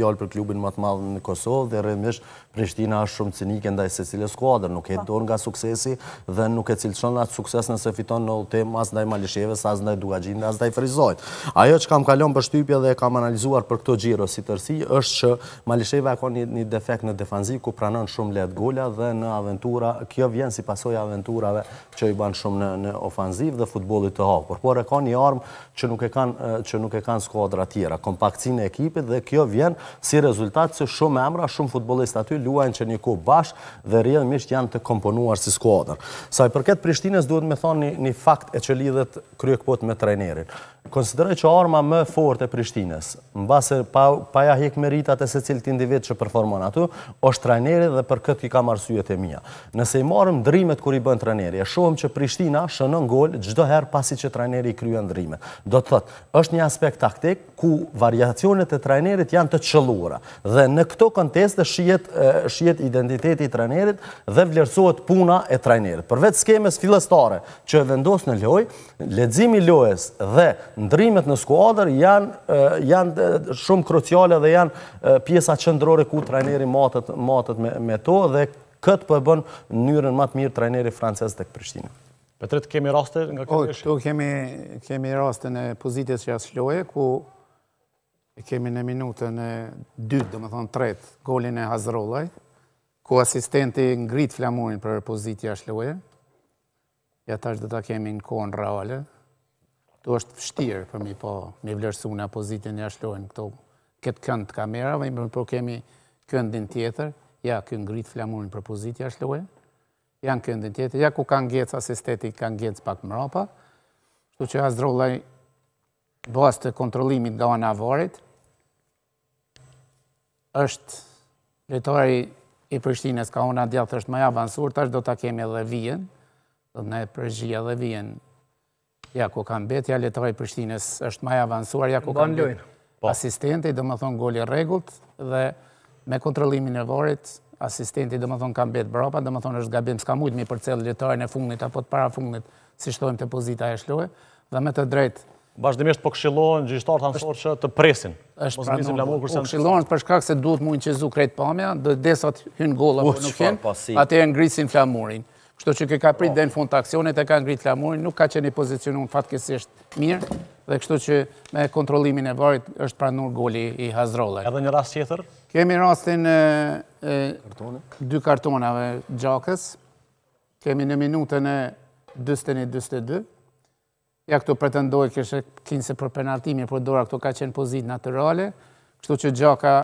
fjallë për klubin më të madhë në Kosovë dhe rrëmjësh Prishtina është shumë cinike ndaj se cilë skuadrë, nuk e po. dorë nga suksesi dhe nuk e cilëshon atë sukses nëse fiton në temë as ndaj Malisheve, as ndaj Dugajin dhe as ndaj Frizojt. Ajo që kam kalon për shtypje dhe kam analizuar për këto gjiro si tërsi, është që Malisheve e ka një defekt në defanzi ku pranon shumë letë gola dhe në aventura, kjo vjen si pasoj aventurave që i ban shumë në ofanziv dhe futbolit të hovë. Por e ka një armë që nuk e kanë skuadrë atjera, kompakcine ekipit dhe kjo vjen si rezultat që shumë emra, shumë futbolist aty luajnë që një ku bashkë dhe rrjedhë mishë janë të komponuar si skuadër. Sa i përket Prishtines duhet me thonë një fakt e që lidhet krye me trenerin. Konsideroj që arma më fort e Prishtines, në base pa ja hek meritat e se cilë t'in që performon aty, është treneri dhe për këtë ki ka marsujet e mija. Nëse i marëm drimet kër i bën treneri, e shohëm që Prishtina shënën gollë gjdo her pasi që treneri i kryen drimet. Do të thotë, është një aspekt taktik ku variacionet e trenerit janë të qëllura. Dhe në këto konteste shiet identiteti i trajnerit dhe vlerësohet puna e trajnerit. Për vetë skemes filestare që e vendos në loj, ledzimi lojes dhe ndrimet në skuadr janë shumë kruciale dhe janë pjesa qëndrore ku trajneri matët me to dhe këtë përbën po njërën matë mirë trajneri francesë dhe këpërshtinë. Petrit, kemi raste nga këtë këtë këtë kemi këtë këtë këtë këtë këtë këtë këtë e kemi në minutën e dytë, dhe më thonë tretë, golin e Hazrolaj, ku asistenti ngrit flamurin për pozitë jashtë loje, ja tash dhe ta kemi në kohën reale, të është pështirë për mi po mi vlerësu në pozitën jashtë lojnë këto, këtë kënd të kamerave, më po kemi këndin tjetër, ja, kënë ngritë flamurin për pozitë jashtë loje, janë këndin tjetër, ja, ku kanë gjecë asistetik, kanë gjecë pak mrapa, të që Hazrolaj bazë të kontrolimit nga ona avarit, është letari i Prishtines, ka ona djathë është maja bansur, tash do të kemi edhe vijen, do të ne përgjia dhe vijen, ja ku kam betë, ja i Prishtines është maja avansur, ja ku kam betë po. asistenti, dhe më thonë goli regullt, dhe me kontrolimin e vorit, asistenti dhe më thonë kam betë brapa, dhe më thonë është gabim, s'ka mujtë mi për cilë letari në fungnit, apo të para fungnit, si shtojmë të pozita e shlojë, dhe me të drejtë bashkëdimisht po këshilohen gjyqtarët anësorë që të presin. Është pra nuk po këshilohen për shkak se duhet mu në qezu krejt pamja, dhe desat hynë gola për nuk jenë, atë e ngrisin flamurin. Kështë që ke ka prit dhe në fund të aksionit e ka ngrit flamurin, nuk ka që një pozicionu në fatkesisht mirë, dhe kështu që me kontrolimin e vajt është pranur goli i hazrole. Edhe një rast tjetër? Kemi rastin e, dy kartonave gjakës, kemi në minutën e 22 Ja, këtu pretendoj kështë kinëse për penaltimi, për dora këtu ka qenë pozit naturale, kështu që gjaka